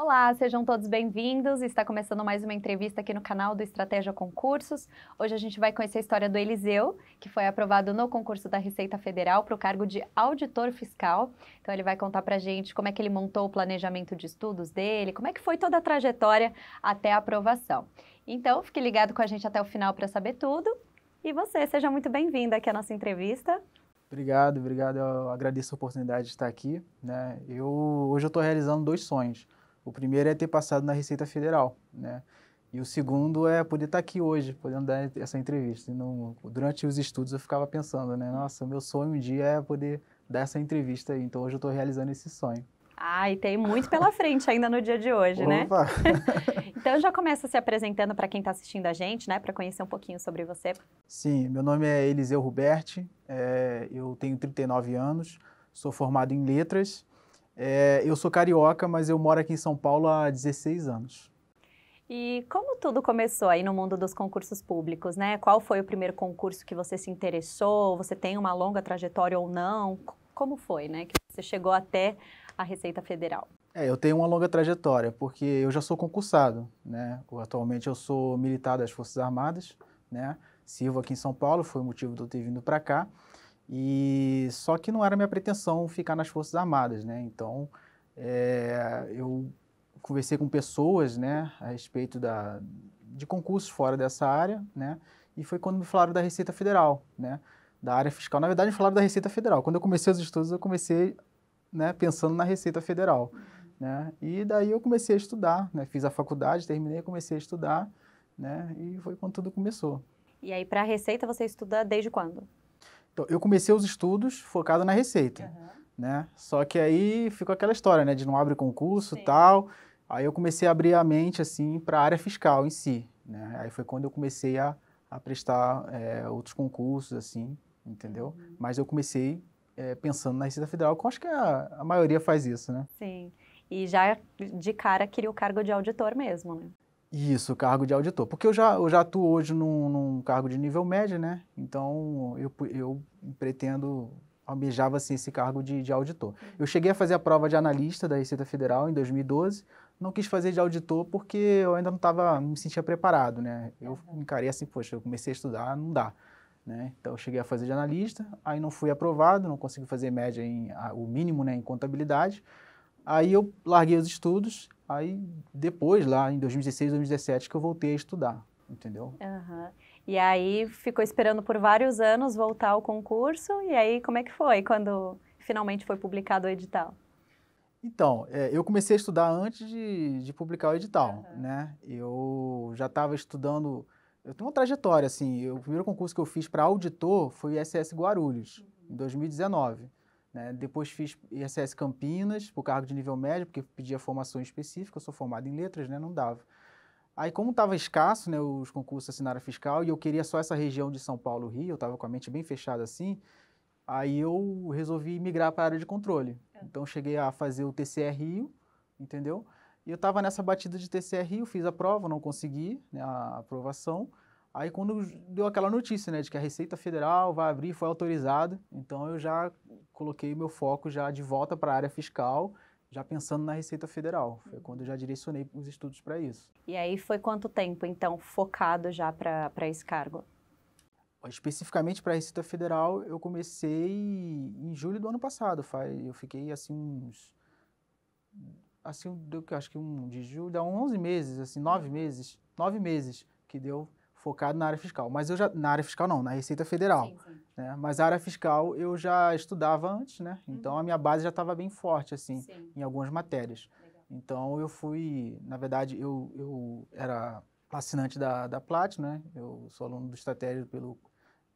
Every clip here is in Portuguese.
Olá, sejam todos bem-vindos. Está começando mais uma entrevista aqui no canal do Estratégia Concursos. Hoje a gente vai conhecer a história do Eliseu, que foi aprovado no concurso da Receita Federal para o cargo de auditor fiscal. Então ele vai contar para a gente como é que ele montou o planejamento de estudos dele, como é que foi toda a trajetória até a aprovação. Então fique ligado com a gente até o final para saber tudo. E você, seja muito bem-vindo aqui à nossa entrevista. Obrigado, obrigado. Eu agradeço a oportunidade de estar aqui. Né? Eu hoje eu estou realizando dois sonhos o primeiro é ter passado na Receita Federal, né? E o segundo é poder estar tá aqui hoje, podendo dar essa entrevista. durante os estudos eu ficava pensando, né? Nossa, meu sonho um dia é poder dar essa entrevista aí. Então hoje eu estou realizando esse sonho. Ah, e tem muito pela frente ainda no dia de hoje, né? então já começa se apresentando para quem está assistindo a gente, né? Para conhecer um pouquinho sobre você. Sim, meu nome é Eliseu Ruberti, é, eu tenho 39 anos, sou formado em letras é, eu sou carioca, mas eu moro aqui em São Paulo há 16 anos. E como tudo começou aí no mundo dos concursos públicos, né? Qual foi o primeiro concurso que você se interessou? Você tem uma longa trajetória ou não? Como foi, né, que você chegou até a Receita Federal? É, eu tenho uma longa trajetória, porque eu já sou concursado, né? Atualmente eu sou militar das Forças Armadas, né? Sirvo aqui em São Paulo, foi o motivo de eu ter vindo para cá. E só que não era minha pretensão ficar nas Forças Armadas, né? Então, é, eu conversei com pessoas, né, a respeito da, de concursos fora dessa área, né? E foi quando me falaram da Receita Federal, né? Da área fiscal. Na verdade, me falaram da Receita Federal. Quando eu comecei os estudos, eu comecei, né, pensando na Receita Federal, né? E daí eu comecei a estudar, né? Fiz a faculdade, terminei, comecei a estudar, né? E foi quando tudo começou. E aí, para a Receita, você estuda desde quando? Então, eu comecei os estudos focado na receita, uhum. né? Só que aí ficou aquela história, né? De não abrir concurso e tal. Aí eu comecei a abrir a mente, assim, para a área fiscal em si, né? Aí foi quando eu comecei a, a prestar é, outros concursos, assim, entendeu? Uhum. Mas eu comecei é, pensando na Receita Federal, que eu acho que é a, a maioria faz isso, né? Sim. E já de cara queria o cargo de auditor mesmo, né? Isso, cargo de auditor. Porque eu já, eu já atuo hoje num, num cargo de nível médio, né? Então, eu, eu pretendo, almejava assim, esse cargo de, de auditor. Eu cheguei a fazer a prova de analista da Receita Federal em 2012, não quis fazer de auditor porque eu ainda não estava, me sentia preparado, né? Eu uhum. encarei assim, poxa, eu comecei a estudar, não dá. Né? Então, eu cheguei a fazer de analista, aí não fui aprovado, não consegui fazer média, em, a, o mínimo né, em contabilidade, Aí eu larguei os estudos, aí depois, lá em 2016, 2017, que eu voltei a estudar, entendeu? Uhum. E aí ficou esperando por vários anos voltar ao concurso, e aí como é que foi quando finalmente foi publicado o edital? Então, é, eu comecei a estudar antes de, de publicar o edital, uhum. né? Eu já estava estudando... Eu tenho uma trajetória, assim. Eu, o primeiro concurso que eu fiz para auditor foi o SS Guarulhos, uhum. em 2019. Né? Depois fiz ISS Campinas, para o cargo de nível médio, porque pedia formação específica, eu sou formado em letras, né? não dava. Aí, como estava escasso né, os concursos assim, na área fiscal e eu queria só essa região de São Paulo Rio, eu estava com a mente bem fechada assim, aí eu resolvi migrar para a área de controle. Tá. Então, cheguei a fazer o TCR Rio, entendeu? E eu estava nessa batida de TCR Rio, fiz a prova, não consegui né, a aprovação. Aí quando deu aquela notícia, né, de que a Receita Federal vai abrir, foi autorizado, então eu já coloquei meu foco já de volta para a área fiscal, já pensando na Receita Federal. Foi quando eu já direcionei os estudos para isso. E aí foi quanto tempo, então, focado já para esse cargo? Especificamente para a Receita Federal, eu comecei em julho do ano passado. Eu fiquei assim uns. Assim, deu acho que um de julho, dá 11 meses, assim, nove meses. Nove meses que deu focado na área fiscal. Mas eu já na área fiscal não, na Receita Federal. Sim, sim. Né? Mas a área fiscal eu já estudava antes, né? Uhum. Então uhum. a minha base já estava bem forte assim sim. em algumas matérias. Legal. Então eu fui, na verdade eu, eu era assinante da, da Platinum, né? Eu sou aluno do estratégia pelo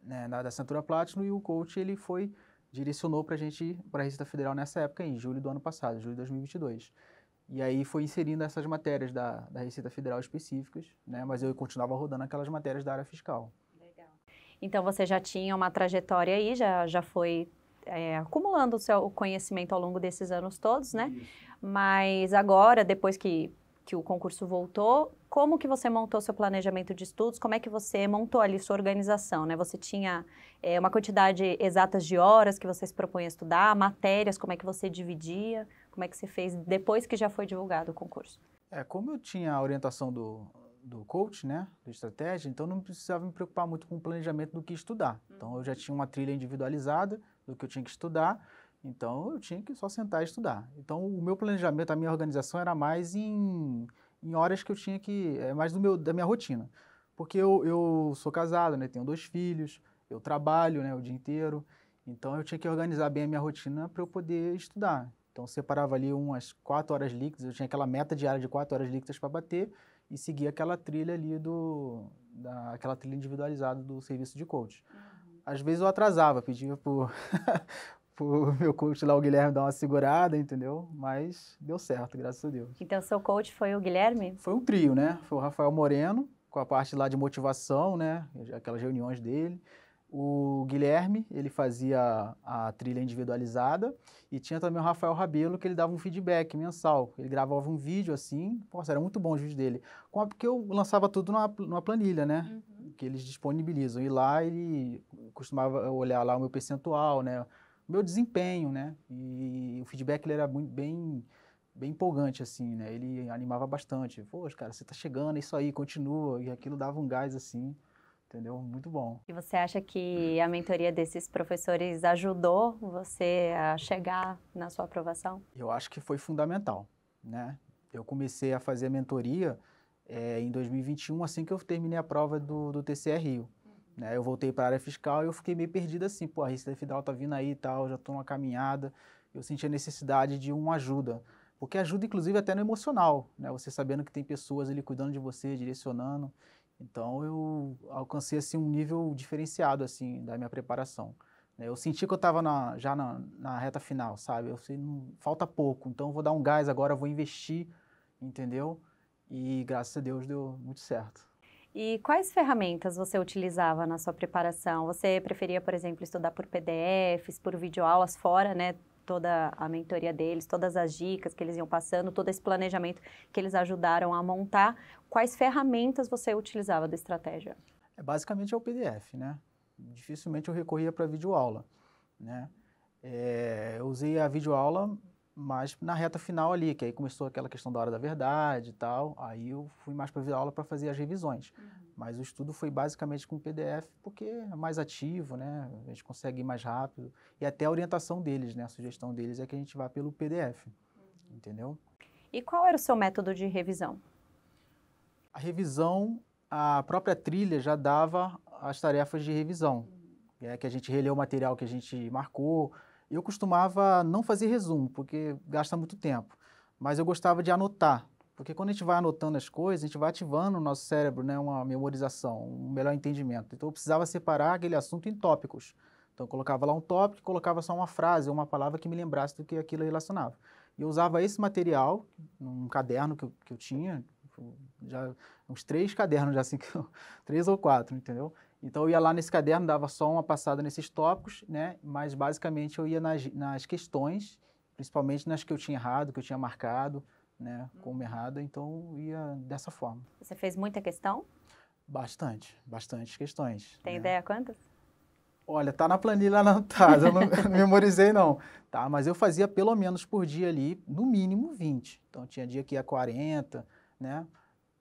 né, da, da Centura Platinum e o coach ele foi direcionou para a gente para a Receita Federal nessa época em julho do ano passado, julho de 2022. E aí foi inserindo essas matérias da, da Receita Federal específicas, né? mas eu continuava rodando aquelas matérias da área fiscal. Legal. Então você já tinha uma trajetória aí, já, já foi é, acumulando o seu conhecimento ao longo desses anos todos, né? Isso. Mas agora, depois que, que o concurso voltou, como que você montou seu planejamento de estudos? Como é que você montou ali sua organização, né? Você tinha é, uma quantidade exata de horas que você se propunha estudar, matérias, como é que você dividia? Como é que você fez depois que já foi divulgado o concurso? É, como eu tinha a orientação do, do coach, né, do estratégia, então não precisava me preocupar muito com o planejamento do que estudar. Uhum. Então eu já tinha uma trilha individualizada do que eu tinha que estudar, então eu tinha que só sentar e estudar. Então o meu planejamento, a minha organização era mais em, em horas que eu tinha que, é mais do meu, da minha rotina. Porque eu, eu sou casado, né, tenho dois filhos, eu trabalho né, o dia inteiro, então eu tinha que organizar bem a minha rotina para eu poder estudar. Então, eu separava ali umas 4 horas líquidas, eu tinha aquela meta diária de 4 horas líquidas para bater e seguia aquela trilha ali do. Da, aquela trilha individualizada do serviço de coach. Uhum. Às vezes eu atrasava, pedia por, pro meu coach lá, o Guilherme, dar uma segurada, entendeu? Mas deu certo, graças a Deus. Então, seu coach foi o Guilherme? Foi um trio, né? Foi o Rafael Moreno, com a parte lá de motivação, né? Aquelas reuniões dele o Guilherme, ele fazia a trilha individualizada e tinha também o Rafael Rabelo, que ele dava um feedback mensal. Ele gravava um vídeo assim, nossa, era muito bom o vídeo dele. porque eu lançava tudo numa, numa planilha, né? Uhum. Que eles disponibilizam. E lá ele costumava olhar lá o meu percentual, né? O meu desempenho, né? E o feedback ele era muito, bem bem empolgante assim, né? Ele animava bastante. Pô, cara, você tá chegando, é isso aí, continua. E aquilo dava um gás assim entendeu? Muito bom. E você acha que uhum. a mentoria desses professores ajudou você a chegar na sua aprovação? Eu acho que foi fundamental, né? Eu comecei a fazer a mentoria é, em 2021, assim que eu terminei a prova do, do Rio. Uhum. Né? Eu voltei para a área fiscal e eu fiquei meio perdido assim, pô, a Receita Federal tá vindo aí e tal, já estou numa caminhada. Eu senti a necessidade de uma ajuda, porque ajuda inclusive até no emocional, né? Você sabendo que tem pessoas ali cuidando de você, direcionando. Então eu alcancei assim um nível diferenciado assim da minha preparação. Né? Eu senti que eu estava já na, na, reta final, sabe? Eu sei, não, falta pouco, então vou dar um gás agora, vou investir, entendeu? E graças a Deus deu muito certo. E quais ferramentas você utilizava na sua preparação? Você preferia, por exemplo, estudar por PDFs, por videoaulas fora, né? Toda a mentoria deles, todas as dicas que eles iam passando, todo esse planejamento que eles ajudaram a montar, quais ferramentas você utilizava da estratégia? É, basicamente é o PDF, né? Dificilmente eu recorria para videoaula, né? É, eu usei a videoaula, mas na reta final ali, que aí começou aquela questão da hora da verdade e tal, aí eu fui mais para a videoaula para fazer as revisões. Uhum. Mas o estudo foi basicamente com PDF, porque é mais ativo, né? A gente consegue ir mais rápido. E até a orientação deles, né? A sugestão deles é que a gente vá pelo PDF, uhum. entendeu? E qual era o seu método de revisão? a revisão, a própria trilha já dava as tarefas de revisão, é, que a gente releu o material que a gente marcou. Eu costumava não fazer resumo, porque gasta muito tempo, mas eu gostava de anotar, porque quando a gente vai anotando as coisas, a gente vai ativando o nosso cérebro, né, uma memorização, um melhor entendimento. Então eu precisava separar aquele assunto em tópicos. Então eu colocava lá um tópico e colocava só uma frase ou uma palavra que me lembrasse do que aquilo relacionava. E eu usava esse material, num caderno que eu, que eu tinha, Tipo, já uns três cadernos já assim que eu, três ou quatro, entendeu? Então eu ia lá nesse caderno, dava só uma passada nesses tópicos, né? Mas basicamente eu ia nas, nas questões, principalmente nas que eu tinha errado, que eu tinha marcado, né, como uhum. errado, então ia dessa forma. Você fez muita questão? Bastante, bastante questões. Tem né? ideia quantas? Olha, tá na planilha anotada, eu não, não memorizei não, tá? Mas eu fazia pelo menos por dia ali, no mínimo 20. Então tinha dia que ia 40, né?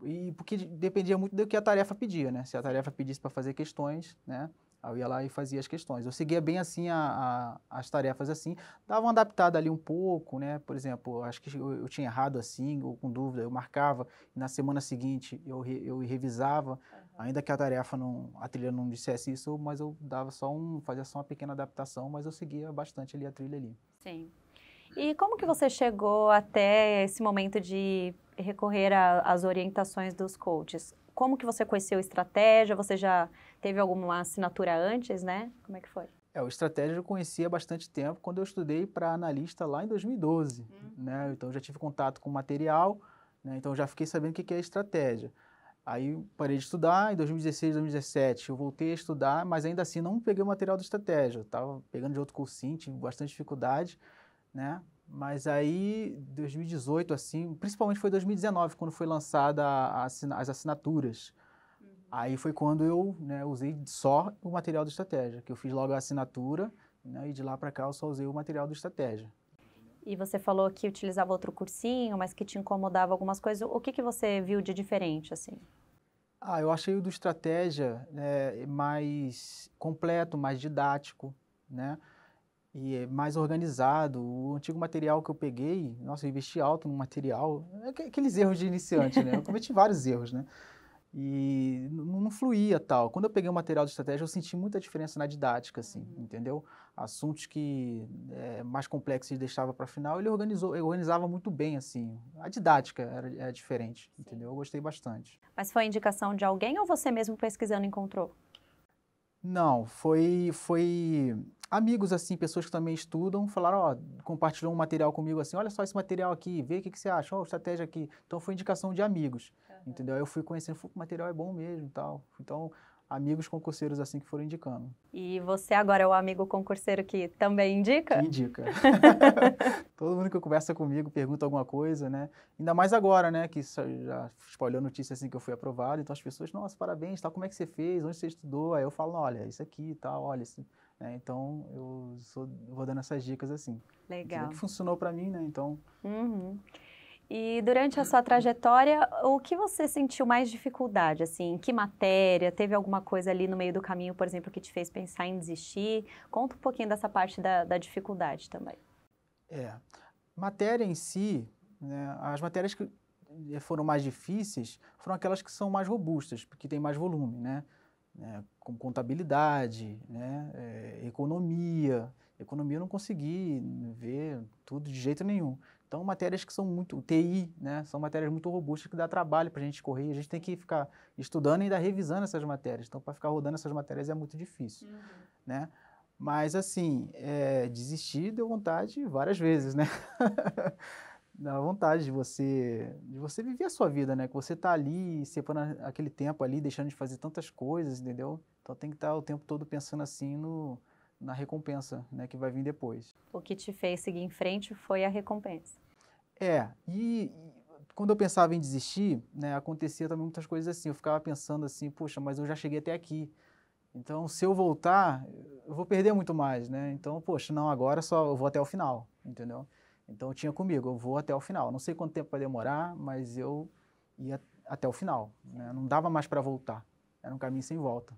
E porque dependia muito do que a tarefa pedia, né? Se a tarefa pedisse para fazer questões, né? Eu ia lá e fazia as questões. Eu seguia bem assim a, a, as tarefas assim, dava uma adaptada ali um pouco, né? Por exemplo, acho que eu, eu tinha errado assim, ou com dúvida, eu marcava e na semana seguinte eu, re, eu revisava, uhum. ainda que a tarefa não, a trilha não dissesse isso, mas eu dava só um, fazia só uma pequena adaptação, mas eu seguia bastante ali a trilha ali. Sim. E como que você chegou até esse momento de recorrer às orientações dos coaches? Como que você conheceu a estratégia? Você já teve alguma assinatura antes, né? Como é que foi? É, o estratégia eu conhecia há bastante tempo, quando eu estudei para analista lá em 2012, hum. né? Então já tive contato com o material, né? Então já fiquei sabendo o que é estratégia. Aí parei de estudar, em 2016, 2017 eu voltei a estudar, mas ainda assim não peguei o material da estratégia. estava pegando de outro cursinho, tive bastante dificuldade né? Mas aí, 2018, assim, principalmente foi 2019, quando foi lançada as assinaturas. Uhum. Aí foi quando eu né, usei só o material do Estratégia, que eu fiz logo a assinatura, né, e de lá para cá eu só usei o material do Estratégia. E você falou que utilizava outro cursinho, mas que te incomodava algumas coisas. O que, que você viu de diferente, assim? Ah, eu achei o do Estratégia né, mais completo, mais didático, né? e é mais organizado. O antigo material que eu peguei, nossa, eu investi alto no material. É aqueles erros de iniciante, né? Eu cometi vários erros, né? E não, não fluía tal. Quando eu peguei o material de estratégia, eu senti muita diferença na didática, assim, uhum. entendeu? Assuntos que é, mais complexos deixava para final, ele organizou, ele organizava muito bem, assim. A didática era, era diferente, Sim. entendeu? Eu gostei bastante. Mas foi indicação de alguém ou você mesmo pesquisando encontrou? Não, foi foi amigos, assim, pessoas que também estudam, falaram, ó, compartilhou um material comigo assim, olha só esse material aqui, vê o que, que você acha, ó, estratégia aqui. Então foi indicação de amigos, uhum. entendeu? Eu fui conhecendo, o material é bom mesmo tal. Então, amigos concurseiros assim que foram indicando. E você agora é o amigo concurseiro que também indica? Que indica. Todo mundo que conversa comigo pergunta alguma coisa, né? Ainda mais agora, né? Que já espalhou a notícia assim que eu fui aprovado. Então as pessoas, nossa, parabéns, tal, como é que você fez? Onde você estudou? Aí eu falo, olha, isso aqui e tal, olha, Assim né? Então, eu sou, vou dando essas dicas assim. Legal. que funcionou para mim, né? Então... Uhum. E durante a sua trajetória, o que você sentiu mais dificuldade? Assim, que matéria? Teve alguma coisa ali no meio do caminho, por exemplo, que te fez pensar em desistir? Conta um pouquinho dessa parte da, da dificuldade também. É, matéria em si, né, as matérias que eh, foram mais difíceis foram aquelas que são mais robustas, porque tem mais volume, né? né, com contabilidade, né, é, economia. Economia eu não consegui ver tudo de jeito nenhum. Então, matérias que são muito. TI, né? São matérias muito robustas que dá trabalho para a gente correr. A gente tem que ficar estudando e ainda revisando essas matérias. Então, para ficar rodando essas matérias é muito difícil, uhum. né? Mas, assim, é, eh, desistir deu vontade várias vezes, né? dá vontade de você de você viver a sua vida, né? Que você tá ali, separando aquele tempo ali, deixando de fazer tantas coisas, entendeu? Então tem que estar tá o tempo todo pensando assim no na recompensa, né, que vai vir depois. O que te fez seguir em frente foi a recompensa. É, e, e quando eu pensava em desistir, né, acontecia também muitas coisas assim. Eu ficava pensando assim, poxa, mas eu já cheguei até aqui. Então, se eu voltar, eu vou perder muito mais, né? Então, poxa, não, agora só eu vou até o final, entendeu? Então eu tinha comigo, eu vou até o final. Não sei quanto tempo vai demorar, mas eu ia até o final. Né? Não dava mais para voltar. Era um caminho sem volta.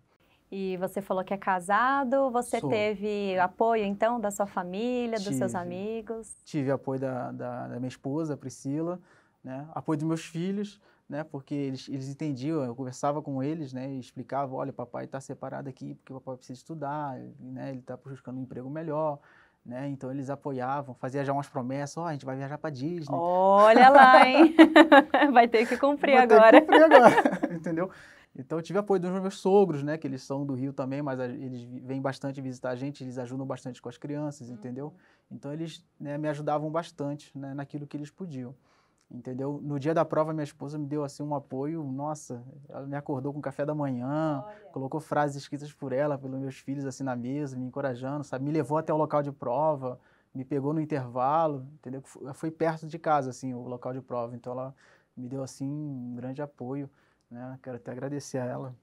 E você falou que é casado, você Sou. teve apoio então da sua família, tive, dos seus amigos? Tive apoio da, da, da minha esposa, Priscila, né? apoio dos meus filhos, né? porque eles, eles entendiam, eu conversava com eles né? e explicava: olha, papai está separado aqui porque o papai precisa estudar, né? ele está buscando um emprego melhor. Né? Então eles apoiavam, fazia já umas promessas, ó, oh, a gente vai viajar para Disney. Olha lá, hein? vai ter que cumprir vai agora. Ter que cumprir agora, entendeu? Então eu tive apoio dos meus sogros, né, que eles são do Rio também, mas eles vêm bastante visitar a gente, eles ajudam bastante com as crianças, entendeu? Hum. Então eles né, me ajudavam bastante né, naquilo que eles podiam entendeu? No dia da prova, minha esposa me deu assim um apoio, nossa, ela me acordou com café da manhã, Olha. colocou frases escritas por ela, pelos meus filhos assim na mesa, me encorajando, sabe? Me levou até o local de prova, me pegou no intervalo, entendeu? Foi perto de casa assim o local de prova, então ela me deu assim um grande apoio, né? Quero até agradecer a ela.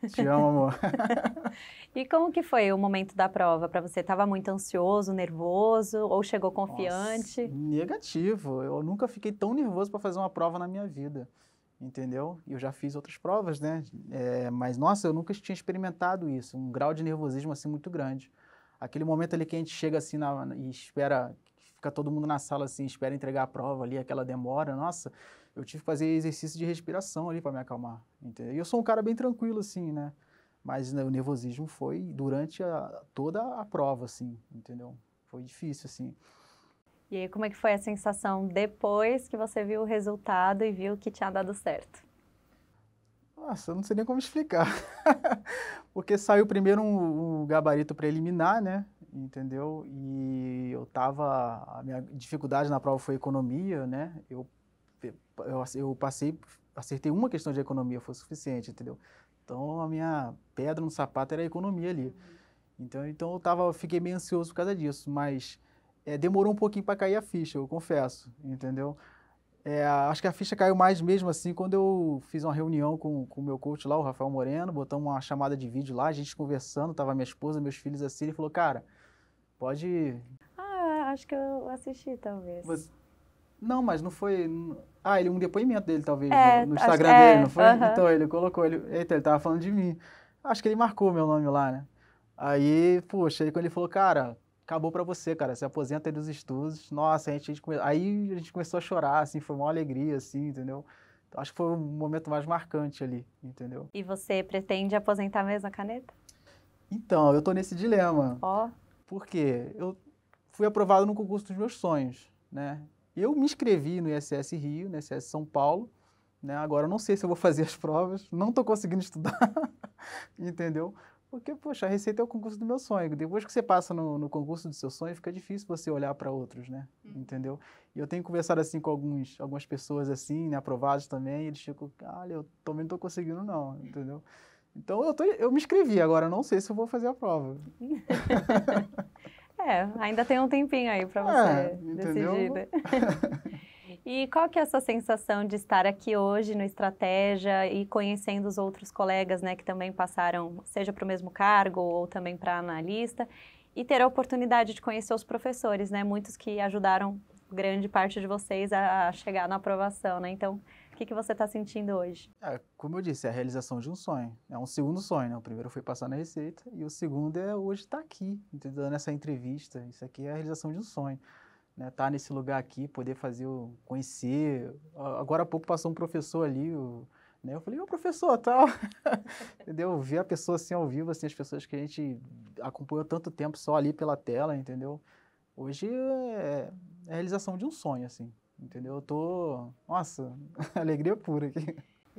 Te amo, amor. e como que foi o momento da prova para você? Tava muito ansioso, nervoso ou chegou confiante? Nossa, negativo. Eu nunca fiquei tão nervoso para fazer uma prova na minha vida, entendeu? E Eu já fiz outras provas, né? É, mas nossa, eu nunca tinha experimentado isso, um grau de nervosismo assim muito grande. Aquele momento ali que a gente chega assim na, e espera, fica todo mundo na sala assim, espera entregar a prova ali, aquela demora, nossa eu tive que fazer exercício de respiração ali para me acalmar, entendeu? E eu sou um cara bem tranquilo, assim, né? Mas né, o nervosismo foi durante a, toda a prova, assim, entendeu? Foi difícil, assim. E aí, como é que foi a sensação depois que você viu o resultado e viu que tinha dado certo? Nossa, eu não sei nem como explicar. Porque saiu primeiro um, um gabarito preliminar, né? Entendeu? E eu tava. A minha dificuldade na prova foi economia, né? Eu eu, eu passei, acertei uma questão de economia, foi suficiente, entendeu? Então a minha pedra no sapato era a economia ali. Uhum. Então, então eu tava, fiquei meio ansioso por causa disso, mas é, demorou um pouquinho para cair a ficha, eu confesso, entendeu? É, acho que a ficha caiu mais mesmo assim quando eu fiz uma reunião com o meu coach lá, o Rafael Moreno, botamos uma chamada de vídeo lá, a gente conversando, tava minha esposa, meus filhos assim, ele falou, cara, pode... Ah, acho que eu assisti talvez. Você... Não, mas não foi. Ah, ele, um depoimento dele, talvez, é, no, no, Instagram acho, é, dele, é, não foi? Uh -huh. Então, ele colocou, ele, eita, ele tava falando de mim. Acho que ele marcou meu nome lá, né? Aí, poxa, aí quando ele falou, cara, acabou para você, cara, você aposenta dos estudos. Nossa, a gente, a gente come... aí a gente começou a chorar, assim, foi uma alegria, assim, entendeu? Então, acho que foi o momento mais marcante ali, entendeu? E você pretende aposentar mesmo a caneta? Então, eu tô nesse dilema. Ó. Oh. Por quê? Eu fui aprovado no concurso dos meus sonhos, né? Eu me inscrevi no ISS Rio, no ISS São Paulo, né? Agora não sei se eu vou fazer as provas, não estou conseguindo estudar, entendeu? Porque, poxa, a Receita é o concurso do meu sonho. Depois que você passa no, no concurso do seu sonho, fica difícil você olhar para outros, né? Hum. Entendeu? E eu tenho conversado, assim, com alguns, algumas pessoas, assim, né, aprovados também, e eles ficam, olha, eu também não estou conseguindo, não, entendeu? Então, eu, tô, eu me inscrevi, agora não sei se eu vou fazer a prova. É, ainda tem um tempinho aí para é, você é, decidir. Né? e qual que é a sua sensação de estar aqui hoje no Estratégia e conhecendo os outros colegas, né, que também passaram, seja para o mesmo cargo ou também para analista, e ter a oportunidade de conhecer os professores, né, muitos que ajudaram grande parte de vocês a chegar na aprovação, né? Então, que, que você está sentindo hoje? É, como eu disse, é a realização de um sonho. É um segundo sonho, né? O primeiro foi passar na Receita e o segundo é hoje estar tá aqui, dando essa entrevista. Isso aqui é a realização de um sonho. Estar né? tá nesse lugar aqui, poder fazer, o conhecer. Agora há pouco passou um professor ali, o, né? Eu falei, ô professor, tal. entendeu? Ver a pessoa assim ao vivo, assim, as pessoas que a gente acompanhou tanto tempo só ali pela tela, entendeu? Hoje é, é a realização de um sonho, assim. Entendeu? Eu tô. Nossa, alegria pura aqui.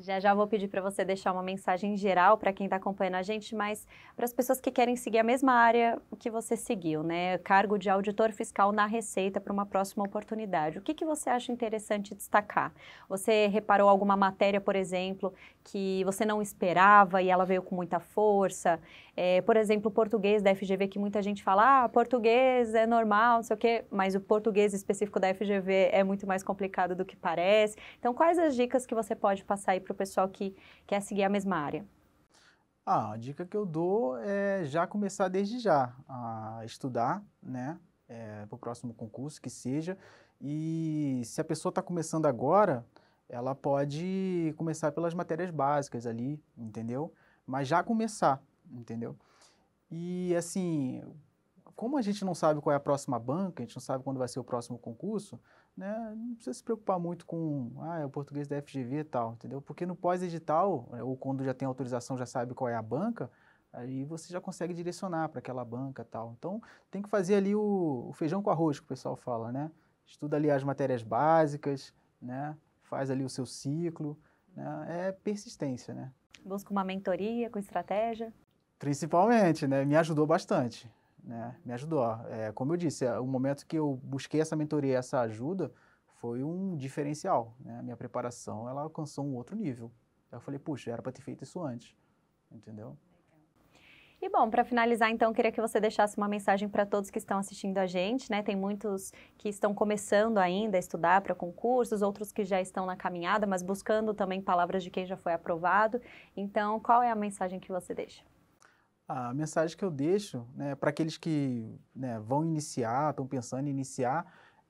Já já vou pedir para você deixar uma mensagem geral para quem está acompanhando a gente, mas para as pessoas que querem seguir a mesma área que você seguiu, né? Cargo de auditor fiscal na Receita para uma próxima oportunidade. O que, que você acha interessante destacar? Você reparou alguma matéria, por exemplo, que você não esperava e ela veio com muita força? É, por exemplo, o português da FGV, que muita gente fala, ah, português é normal, não sei o quê, mas o português específico da FGV é muito mais complicado do que parece. Então, quais as dicas que você pode passar aí para para o pessoal que quer seguir a mesma área? Ah, a dica que eu dou é já começar desde já a estudar, né? É, para o próximo concurso que seja. E se a pessoa está começando agora, ela pode começar pelas matérias básicas ali, entendeu? Mas já começar, entendeu? E assim, como a gente não sabe qual é a próxima banca, a gente não sabe quando vai ser o próximo concurso, né, não precisa se preocupar muito com ah, é o português da FGV e tal, entendeu? Porque no pós-edital, é, ou quando já tem autorização, já sabe qual é a banca, aí você já consegue direcionar para aquela banca tal. Então, tem que fazer ali o, o, feijão com arroz, que o pessoal fala, né? Estuda ali as matérias básicas, né? Faz ali o seu ciclo, né? É persistência, né? Busca uma mentoria com estratégia? Principalmente, né? Me ajudou bastante né? Me ajudou. É, como eu disse, é, o momento que eu busquei essa mentoria, essa ajuda, foi um diferencial. Né? A minha preparação, ela alcançou um outro nível. eu falei, puxa, era para ter feito isso antes, entendeu? E bom, para finalizar, então, queria que você deixasse uma mensagem para todos que estão assistindo a gente, né? Tem muitos que estão começando ainda a estudar para concursos, outros que já estão na caminhada, mas buscando também palavras de quem já foi aprovado. Então, qual é a mensagem que você deixa? a mensagem que eu deixo né, para aqueles que né, vão iniciar, estão pensando em iniciar,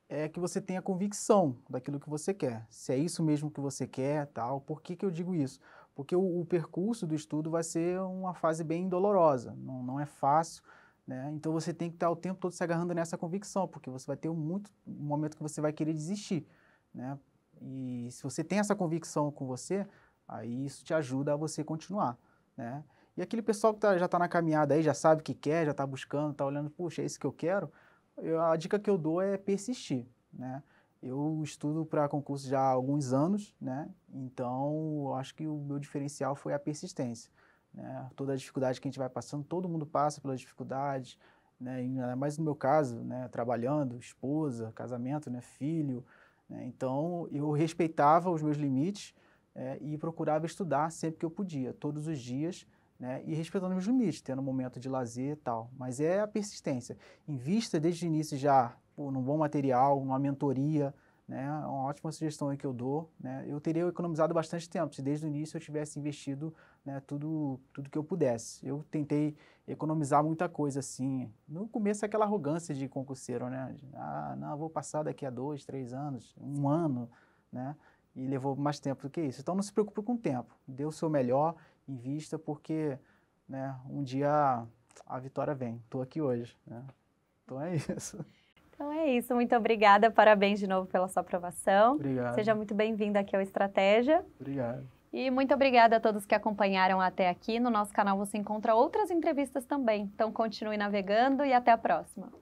é que você tenha convicção daquilo que você quer. Se é isso mesmo que você quer, tal. Por que, que eu digo isso? Porque o, o percurso do estudo vai ser uma fase bem dolorosa, não, não é fácil. Né? Então você tem que estar o tempo todo se agarrando nessa convicção, porque você vai ter muito um momento que você vai querer desistir. Né? E se você tem essa convicção com você, aí isso te ajuda a você continuar. Né? E aquele pessoal que tá, já está na caminhada aí, já sabe o que quer, já está buscando, está olhando, puxa, é isso que eu quero. Eu, a dica que eu dou é persistir, né? Eu estudo para concurso já há alguns anos, né? Então, acho que o meu diferencial foi a persistência. Né? Toda a dificuldade que a gente vai passando, todo mundo passa pela dificuldade, né? Ainda mais no meu caso, né? Trabalhando, esposa, casamento, né? Filho. Né? Então, eu respeitava os meus limites é, e procurava estudar sempre que eu podia, todos os dias, né? E respeitando os limites, tendo um momento de lazer e tal. Mas é a persistência. Invista desde o início já pô, num bom material, numa mentoria, né? É uma ótima sugestão aí que eu dou, né? Eu teria economizado bastante tempo se desde o início eu tivesse investido, né, tudo tudo que eu pudesse. Eu tentei economizar muita coisa assim. No começo aquela arrogância de concurseiro, né? Ah, não, vou passar daqui a dois, três anos, um ano, né? e levou mais tempo do que isso. Então não se preocupe com o tempo, dê o seu melhor em vista, porque né, um dia a vitória vem. Estou aqui hoje. Né? Então é isso. Então é isso, muito obrigada, parabéns de novo pela sua aprovação. Obrigado. Seja muito bem-vinda aqui ao Estratégia. Obrigado. E muito obrigada a todos que acompanharam até aqui. No nosso canal você encontra outras entrevistas também. Então continue navegando e até a próxima.